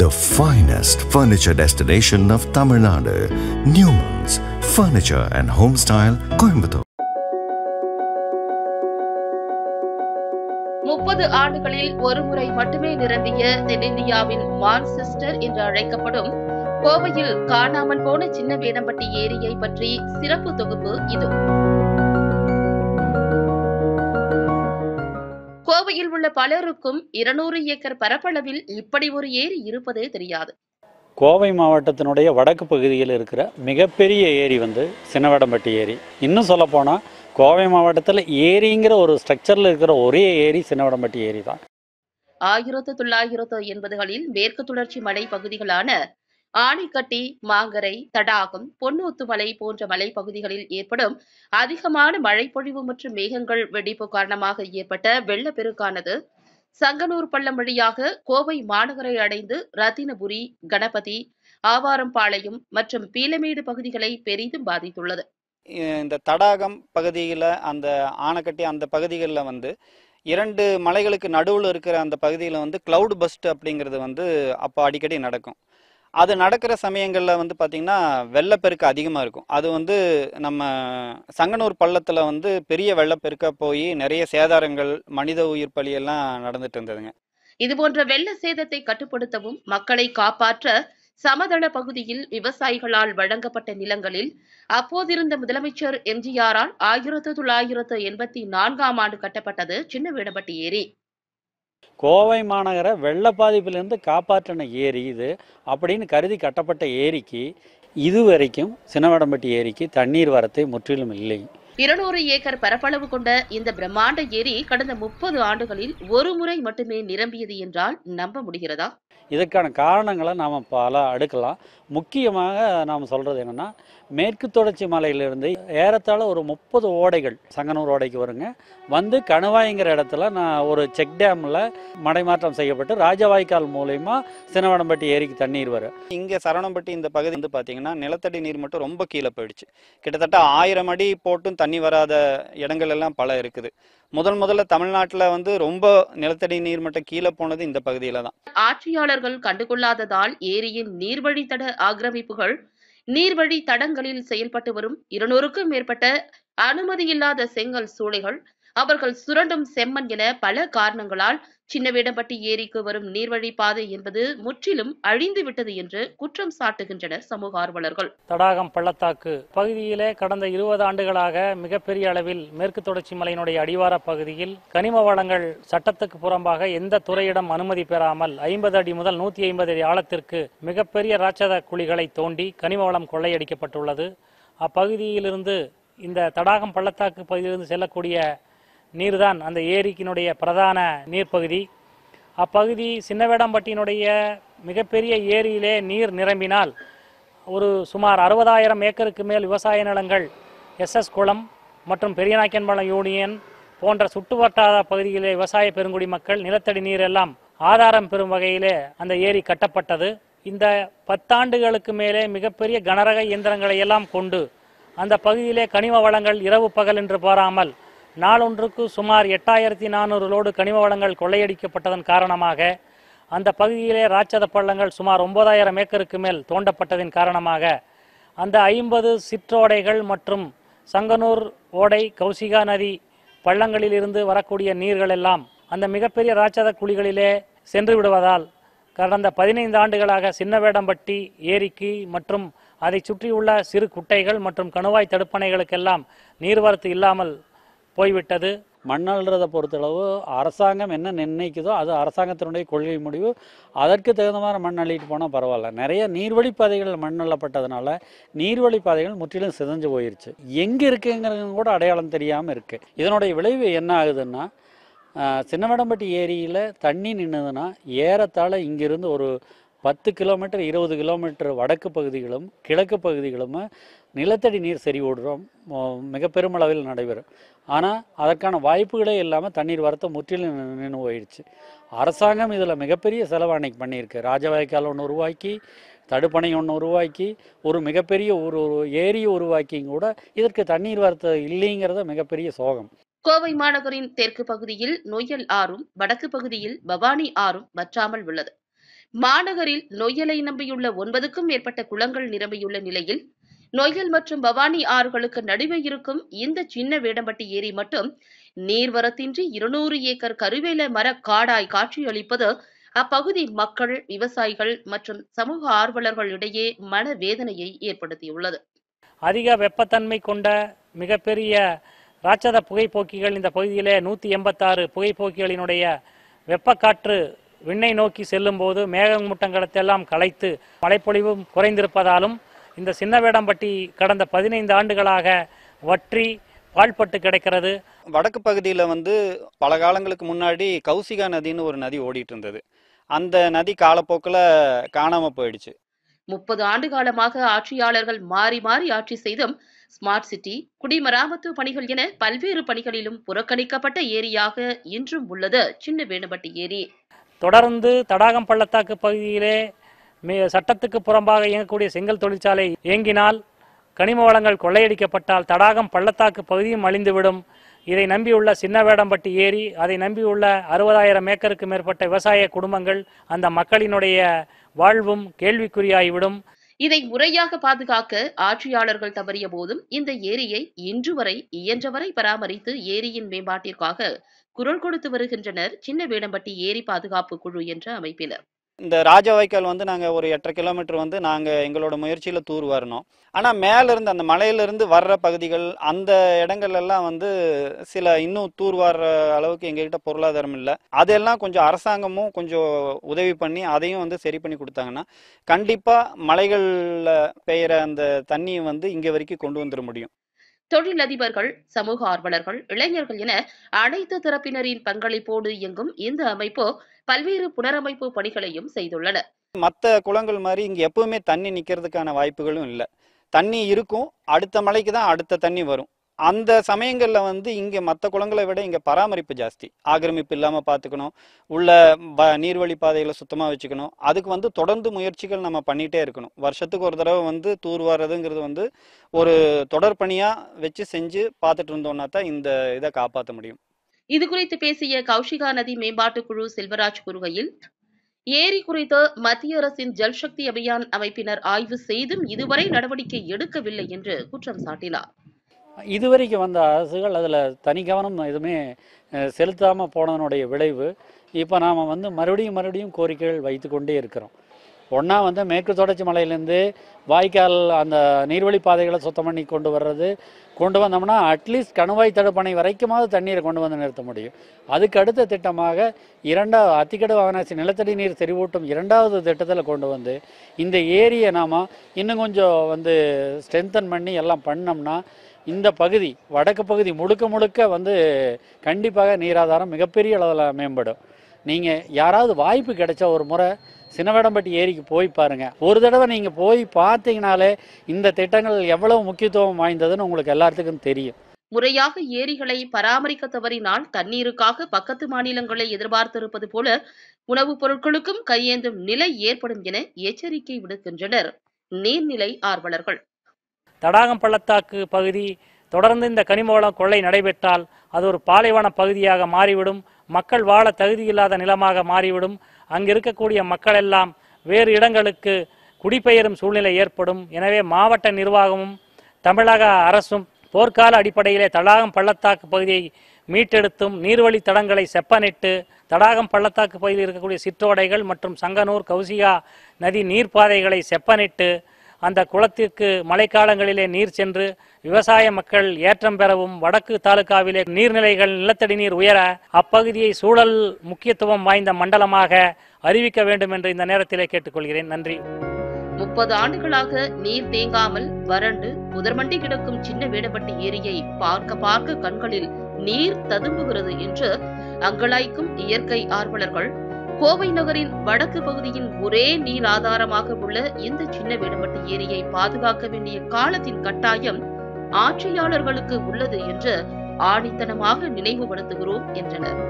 the finest furniture destination of Tamil Nadu, Newman's Furniture and Home Style, Coimbatore. முப்பது ஆண்டுகளில் ஒருமுறை மட்டுமே நிரம்பிய தென்னிந்தியாவின் மான்செஸ்டர் என்று அழைக்கப்படும் கோவையில் காணாமல் போன சின்ன வேடம்பட்டி ஏரியை பற்றி சிறப்பு தொகுப்பு இது சென்னையில் உள்ள பலருக்கும் இருநூறு ஏக்கர் பரப்பளவில் இப்படி ஒரு ஏரி இருப்பதே தெரியாது கோவை மாவட்டத்தினுடைய வடக்கு பகுதியில் இருக்கிற மிகப்பெரிய ஏரி வந்து சின்னவடம்பட்டி ஏரி இன்னும் சொல்லப்போனால் கோவை மாவட்டத்தில் ஏரிங்கிற ஒரு ஸ்ட்ரக்சரில் இருக்கிற ஒரே ஏரி சின்னவடம்பட்டி ஏரி தான் ஆயிரத்து தொள்ளாயிரத்து எண்பதுகளில் மேற்கு தொடர்ச்சி மலை பகுதிகளான ஆணைக்கட்டி மாங்கரை தடாகம் மலை போன்ற மலைப்பகுதிகளில் ஏற்படும் அதிகமான மழைப்பொழிவு மற்றும் மேகங்கள் வெடிப்பு காரணமாக ஏற்பட்ட வெள்ளப்பெருக்கானது சங்கனூர் பள்ளம் வழியாக கோவை மாநகரை அடைந்து ரத்தினபுரி கணபதி ஆவாரம்பாளையம் மற்றும் பீலமேடு பகுதிகளை பெரிதும் பாதித்துள்ளது இந்த தடாகம் பகுதியில் அந்த ஆணைக்கட்டி அந்த பகுதிகளில் வந்து இரண்டு மலைகளுக்கு நடுவில் இருக்கிற அந்த பகுதியில் வந்து கிளவுட் பஸ்ட் அப்படிங்கிறது வந்து அப்போ அடிக்கடி நடக்கும் அது நடக்கிற சமயங்களில் வந்து பார்த்திங்கன்னா வெள்ளப்பெருக்கு அதிகமாக இருக்கும் அது வந்து நம்ம சங்கனூர் பள்ளத்தில் வந்து பெரிய வெள்ளப்பெருக்காக போய் நிறைய சேதாரங்கள் மனித உயிர் பலியெல்லாம் நடந்துட்டு இருந்ததுங்க இதுபோன்ற வெள்ள சேதத்தை கட்டுப்படுத்தவும் மக்களை காப்பாற்ற சமதள பகுதியில் விவசாயிகளால் வழங்கப்பட்ட நிலங்களில் அப்போதிருந்த முதலமைச்சர் எம்ஜிஆரால் ஆயிரத்து தொள்ளாயிரத்து எண்பத்தி நான்காம் ஆண்டு கட்டப்பட்டது சின்ன சின்னவேடம்பட்டி ஏரி கோவை மாநகரை வெள்ள பாதிப்பிலிருந்து காப்பாற்றின ஏரி இது அப்படின்னு கருதி கட்டப்பட்ட ஏரிக்கு இதுவரைக்கும் சினவடம்பட்டி ஏரிக்கு தண்ணீர் வரத்தை முற்றிலும் இல்லை இருநூறு ஏக்கர் பரப்பளவு கொண்ட இந்த பிரம்மாண்ட ஏரி கடந்த முப்பது ஆண்டுகளில் ஒரு முறை மட்டுமே நிரம்பியது என்றால் நம்ப முடிகிறதா இதற்கான காரணங்களை நாம் பல அடுக்கலாம் முக்கியமாக நாம் சொல்கிறது என்னென்னா மேற்கு தொடர்ச்சி மலையிலிருந்து ஏறத்தாழ ஒரு முப்பது ஓடைகள் சங்கனூர் ஓடைக்கு வருங்க வந்து கணவாய்ங்கிற இடத்துல நான் ஒரு செக் டேமில் மடைமாற்றம் செய்யப்பட்டு ராஜவாய்க்கால் மூலயமா சினவனம்பட்டி ஏரிக்கு தண்ணீர் வரும் இங்கே சரவணம்பட்டி இந்த பகுதி வந்து பார்த்தீங்கன்னா நிலத்தடி நீர் மட்டும் ரொம்ப கீழே போயிடுச்சு கிட்டத்தட்ட ஆயிரம் அடி போட்டும் தண்ணி வராத இடங்கள் எல்லாம் பல இருக்குது முதல் முதல்ல தமிழ்நாட்டில் வந்து ரொம்ப நிலத்தடி நீர் மட்டும் கீழே போனது இந்த பகுதியில தான் ஆட்சியாளர்கள் கண்டுகொள்ளாததால் ஏரியின் நீர்வழித்தட ஆக்கிரமிப்புகள் நீர்வழி தடங்களில் செயல்பட்டு வரும் இருநூறுக்கும் மேற்பட்ட அனுமதியில்லாத செங்கல் சூளைகள் அவர்கள் சுரண்டும் செம்மண் என பல காரணங்களால் சின்னவேடம்பட்டி ஏரிக்கு வரும் நீர்வழி பாதை என்பது முற்றிலும் அழிந்து விட்டது என்று குற்றம் சாட்டுகின்றனர் சமூக ஆர்வலர்கள் தடாகம் பள்ளத்தாக்கு பகுதியிலே கடந்த இருபது ஆண்டுகளாக மிகப்பெரிய அளவில் மேற்கு தொடர்ச்சி மலையினுடைய அடிவார பகுதியில் கனிம வளங்கள் சட்டத்துக்கு புறம்பாக எந்த துறையிடம் அனுமதி பெறாமல் ஐம்பது அடி முதல் நூத்தி ஐம்பது அடி ஆழத்திற்கு மிகப்பெரிய ராட்சத குழிகளை தோண்டி கனிம வளம் கொள்ளையடிக்கப்பட்டுள்ளது அப்பகுதியிலிருந்து இந்த தடாகம் பள்ளத்தாக்கு பகுதியிலிருந்து செல்லக்கூடிய நீர்தான் அந்த ஏரிக்கினுடைய பிரதான நீர்ப்பகுதி அப்பகுதி சின்னவேடம்பட்டினுடைய மிகப்பெரிய ஏரியிலே நீர் நிரம்பினால் ஒரு சுமார் அறுபதாயிரம் ஏக்கருக்கு மேல் விவசாய நிலங்கள் எஸ்எஸ் குளம் மற்றும் பெரியநாயக்கன்பாளையம் யூனியன் போன்ற சுற்றுவட்டார பகுதிகளிலே விவசாய பெருங்குடி மக்கள் நிலத்தடி நீர் எல்லாம் ஆதாரம் பெறும் வகையிலே அந்த ஏரி கட்டப்பட்டது இந்த பத்தாண்டுகளுக்கு மேலே மிகப்பெரிய கனரக இயந்திரங்களை எல்லாம் கொண்டு அந்த பகுதியிலே கனிம வளங்கள் இரவு பகல் என்று போராமல் நாளொன்றுக்கு சுமார் எட்டாயிரத்தி நானூறு லோடு கனிம வளங்கள் கொள்ளையடிக்கப்பட்டதன் காரணமாக அந்த பகுதியிலே ராட்சத பள்ளங்கள் சுமார் ஒன்பதாயிரம் ஏக்கருக்கு மேல் தோண்டப்பட்டதின் காரணமாக அந்த ஐம்பது சிற்றோடைகள் மற்றும் சங்கனூர் ஓடை கௌசிகா நதி பள்ளங்களிலிருந்து வரக்கூடிய நீர்கள் எல்லாம் அந்த மிகப்பெரிய ராட்சத குழிகளிலே சென்று விடுவதால் கடந்த பதினைந்து ஆண்டுகளாக சின்னவேடம்பட்டி ஏரிக்கு மற்றும் அதை சுற்றியுள்ள சிறு குட்டைகள் மற்றும் கணுவாய் தடுப்பணைகளுக்கெல்லாம் நீர்வரத்து இல்லாமல் போய்விட்டது மண்ணல்றத பொறுத்தளவு அரசாங்கம் என்ன நிர்ணயிக்குதோ அது அரசாங்கத்தினுடைய கொள்கை முடிவு அதற்கு தகுந்த மாதிரி மண் அள்ளிட்டு போனால் பரவாயில்ல நிறைய நீர்வழி பாதைகள் மண் அள்ளப்பட்டதுனால நீர்வழி பாதைகள் முற்றிலும் சிதஞ்சு போயிருச்சு எங்கே இருக்குங்கிறது கூட அடையாளம் தெரியாமல் இருக்குது இதனுடைய விளைவு என்ன ஆகுதுன்னா சின்னவடம்பட்டி ஏரியில் தண்ணி நின்றுதுன்னா ஏறத்தாழ இங்கிருந்து ஒரு பத்து கிலோமீட்டர் இருபது கிலோமீட்டர் வடக்கு பகுதிகளும் கிழக்கு பகுதிகளும் நிலத்தடி நீர் சரி ஓடுறோம் மிக பெருமளவில் நடைபெறும் ஆனால் அதற்கான வாய்ப்புகளே இல்லாமல் தண்ணீர் வரத்தை முற்றிலும் நின்று போயிடுச்சு அரசாங்கம் இதில் மிகப்பெரிய செலவு அன்னைக்கு பண்ணியிருக்கு ராஜவாய்க்கால் ஒன்று உருவாக்கி தடுப்பணை ஒன்று உருவாக்கி ஒரு மிகப்பெரிய ஒரு ஒரு ஏரியை உருவாக்கியும் கூட இதற்கு தண்ணீர் வரத்து இல்லைங்கிறத மிகப்பெரிய சோகம் கோவை மாநகரின் தெற்கு பகுதியில் நொய்யல் ஆறும் வடக்கு பகுதியில் பவானி ஆறும் வற்றாமல் உள்ளது மாநகரில் நொய்யலை நம்பியுள்ள ஒன்பதுக்கும் மேற்பட்ட குளங்கள் நிரம்பியுள்ள நிலையில் நொய்யல் மற்றும் பவானி ஆறுகளுக்கு நடுவே இருக்கும் இந்த சின்ன வேடம்பட்டி ஏரி மட்டும் நீர்வரத்தின்றி இருநூறு ஏக்கர் கருவேல மர காடாய் காட்சியளிப்பது அப்பகுதி மக்கள் விவசாயிகள் மற்றும் சமூக ஆர்வலர்கள் இடையே வேதனையை ஏற்படுத்தியுள்ளது அதிக வெப்பத்தன்மை கொண்ட மிகப்பெரிய ராட்சத புகைப்போக்கிகள் இந்த பகுதியிலே நூற்றி எண்பத்தாறு புகைப்போக்கிகளினுடைய வெப்பக்காற்று விண்ணை நோக்கி செல்லும் போது மேகமூட்டங்களத்தெல்லாம் கலைத்து மழைப்பொழிவும் குறைந்திருப்பதாலும் இந்த சின்ன வேடம்பட்டி கடந்த பதினைந்து ஆண்டுகளாக வற்றி பால்பட்டு கிடைக்கிறது வடக்கு பகுதியில் வந்து பல காலங்களுக்கு முன்னாடி கௌசிகா நதின்னு ஒரு நதி ஓடிட்டு இருந்தது அந்த நதி காலப்போக்கில் காணாமல் போயிடுச்சு முப்பது ஆண்டு காலமாக ஆட்சியாளர்கள் மாறி மாறி ஆட்சி செய்தும் ஸ்மார்ட் சிட்டி குடிமராமத்து பணிகள் என பல்வேறு பணிகளிலும் புறக்கணிக்கப்பட்ட ஏரியாக இன்றும் உள்ளது சின்ன வேணுபட்டி ஏரி தொடர்ந்து தடாகம் பள்ளத்தாக்கு பகுதியிலே சட்டத்துக்கு புறம்பாக இயங்கக்கூடிய செங்கல் தொழிற்சாலை இயங்கினால் கனிம வளங்கள் கொள்ளையடிக்கப்பட்டால் தடாகம் பள்ளத்தாக்கு பகுதியும் அழிந்துவிடும் இதை நம்பியுள்ள சின்ன வேடம்பட்டி ஏரி அதை நம்பியுள்ள அறுபதாயிரம் ஏக்கருக்கு மேற்பட்ட விவசாய குடும்பங்கள் அந்த மக்களினுடைய வாழ்வும் கேள்விக்குறியாகிவிடும் இதை முறையாக பாதுகாக்க ஆட்சியாளர்கள் தவறிய போதும் இந்த ஏரியை இன்று வரை இயன்றவரை பராமரித்து ஏரியின் மேம்பாட்டிற்காக குரல் கொடுத்து வருகின்றனர் சின்ன வேடம்பட்டி ஏரி பாதுகாப்பு குழு என்ற அமைப்பினர் இந்த ராஜவாய்க்கால் வாய்க்கால் வந்து நாங்கள் ஒரு எட்டரை கிலோமீட்டர் வந்து நாங்கள் எங்களோட முயற்சியில் தூர் வரணும் ஆனால் மேலேருந்து அந்த மலையிலேருந்து வர்ற பகுதிகள் அந்த இடங்கள்லாம் வந்து சில இன்னும் தூர் வர்ற அளவுக்கு எங்ககிட்ட பொருளாதாரம் இல்லை அதெல்லாம் கொஞ்சம் அரசாங்கமும் கொஞ்சம் உதவி பண்ணி அதையும் வந்து சரி பண்ணி கொடுத்தாங்கன்னா கண்டிப்பாக மலைகளில் பெய்கிற அந்த தண்ணியை வந்து இங்கே வரைக்கும் கொண்டு வந்துட முடியும் தொழிலதிபர்கள் சமூக ஆர்வலர்கள் இளைஞர்கள் என அனைத்து தரப்பினரின் பங்களிப்போடு இயங்கும் இந்த அமைப்பு பல்வேறு புனரமைப்பு பணிகளையும் செய்துள்ளன மற்ற குளங்கள் மாதிரி இங்க எப்பவுமே தண்ணி நிக்கிறதுக்கான வாய்ப்புகளும் இல்லை தண்ணி இருக்கும் அடுத்த மலைக்கு தான் அடுத்த தண்ணி வரும் அந்த சமயங்களில் வந்து இங்கே மற்ற குளங்களை விட இங்கே பராமரிப்பு ஜாஸ்தி ஆக்கிரமிப்பு இல்லாமல் பார்த்துக்கணும் உள்ள நீர்வழி பாதைகளை சுத்தமாக வச்சுக்கணும் அதுக்கு வந்து தொடர்ந்து முயற்சிகள் நம்ம பண்ணிகிட்டே இருக்கணும் வருஷத்துக்கு ஒரு தடவை வந்து தூர் வர்றதுங்கிறது வந்து ஒரு தொடர் பணியாக வச்சு செஞ்சு பார்த்துட்டு இருந்தோம்னா தான் இந்த இதை காப்பாற்ற முடியும் இது குறித்து பேசிய கௌஷிகா நதி மேம்பாட்டு குழு செல்வராஜ் கூறுகையில் ஏரி குறித்து மத்திய அரசின் ஜல்சக்தி அபியான் அமைப்பினர் ஆய்வு செய்தும் இதுவரை நடவடிக்கை எடுக்கவில்லை என்று குற்றம் சாட்டினார் இதுவரைக்கும் வந்த அரசுகள் அதில் தனி கவனம் எதுவுமே செலுத்தாமல் போனதனுடைய விளைவு இப்போ நாம் வந்து மறுபடியும் மறுபடியும் கோரிக்கைகள் வைத்து கொண்டே இருக்கிறோம் ஒன்றா வந்து மேற்கு தொடர்ச்சி மலையிலேருந்து வாய்க்கால் அந்த நீர்வழி பாதைகளை சுத்தம் பண்ணி கொண்டு வர்றது கொண்டு வந்தோம்னா அட்லீஸ்ட் கணுவாய் தடுப்பணை வரைக்குமாவது தண்ணீரை கொண்டு வந்து நிறுத்த முடியும் அதுக்கு அடுத்த திட்டமாக இரண்டாவது அத்திக்கடு வாகனாசி நிலத்தடி நீர் செறிவூட்டும் இரண்டாவது திட்டத்தில் கொண்டு வந்து இந்த ஏரியை நாம் இன்னும் கொஞ்சம் வந்து ஸ்ட்ரென்தன் பண்ணி எல்லாம் பண்ணோம்னா இந்த பகுதி வடக்கு பகுதி முழுக்க முழுக்க வந்து கண்டிப்பாக நீராதாரம் மிகப்பெரிய அளவில் மேம்படும் நீங்கள் யாராவது வாய்ப்பு கிடைச்சா ஒரு முறை சினவேடம்பட்டி ஏரிக்கு போய் பாருங்கள் ஒரு தடவை நீங்கள் போய் பார்த்தீங்கனாலே இந்த திட்டங்கள் எவ்வளவு முக்கியத்துவம் வாய்ந்ததுன்னு உங்களுக்கு எல்லாத்துக்கும் தெரியும் முறையாக ஏரிகளை பராமரிக்க தவறினால் தண்ணீருக்காக பக்கத்து மாநிலங்களை எதிர்பார்த்திருப்பது போல உணவுப் பொருட்களுக்கும் கையேந்தும் நிலை ஏற்படும் என எச்சரிக்கை விடுக்கின்றனர் நீர்நிலை ஆர்வலர்கள் தடாகம் பள்ளத்தாக்கு பகுதி தொடர்ந்து இந்த கனிம வளம் கொள்ளை நடைபெற்றால் அது ஒரு பாலைவன பகுதியாக மாறிவிடும் மக்கள் வாழ தகுதியில்லாத நிலமாக மாறிவிடும் அங்கு இருக்கக்கூடிய மக்கள் எல்லாம் வேறு இடங்களுக்கு குடிபெயரும் சூழ்நிலை ஏற்படும் எனவே மாவட்ட நிர்வாகமும் தமிழக அரசும் போர்க்கால அடிப்படையிலே தடாகம் பள்ளத்தாக்கு பகுதியை மீட்டெடுத்தும் நீர்வழி தடங்களை செப்பனிட்டு தடாகம் பள்ளத்தாக்கு பகுதியில் இருக்கக்கூடிய சிற்றோடைகள் மற்றும் சங்கனூர் கவுசியா நதி நீர்ப்பாதைகளை செப்பனிட்டு அந்த குளத்திற்கு மழைக்காலங்களிலே நீர் சென்று விவசாய மக்கள் ஏற்றம் பெறவும் வடக்கு தாலுகாவிலே நீர்நிலைகள் நிலத்தடி நீர் உயர அப்பகுதியை சூழல் முக்கியத்துவம் வாய்ந்த மண்டலமாக அறிவிக்க வேண்டும் என்று இந்த நேரத்திலே கேட்டுக்கொள்கிறேன் நன்றி முப்பது ஆண்டுகளாக நீர் தேங்காமல் வறண்டு முதர்மண்டி கிடக்கும் சின்ன வேடப்பட்டி ஏரியை பார்க்க பார்க்க கண்களில் நீர் ததும்புகிறது என்று அங்கலாய்க்கும் இயற்கை ஆர்வலர்கள் கோவை நகரின் வடக்கு பகுதியின் ஒரே நீர் ஆதாரமாக உள்ள இந்த சின்ன வேடுபட்டு ஏரியை பாதுகாக்க வேண்டிய காலத்தின் கட்டாயம் ஆட்சியாளர்களுக்கு உள்ளது என்று ஆணித்தனமாக நினைவுபடுத்துகிறோம் என்றனர்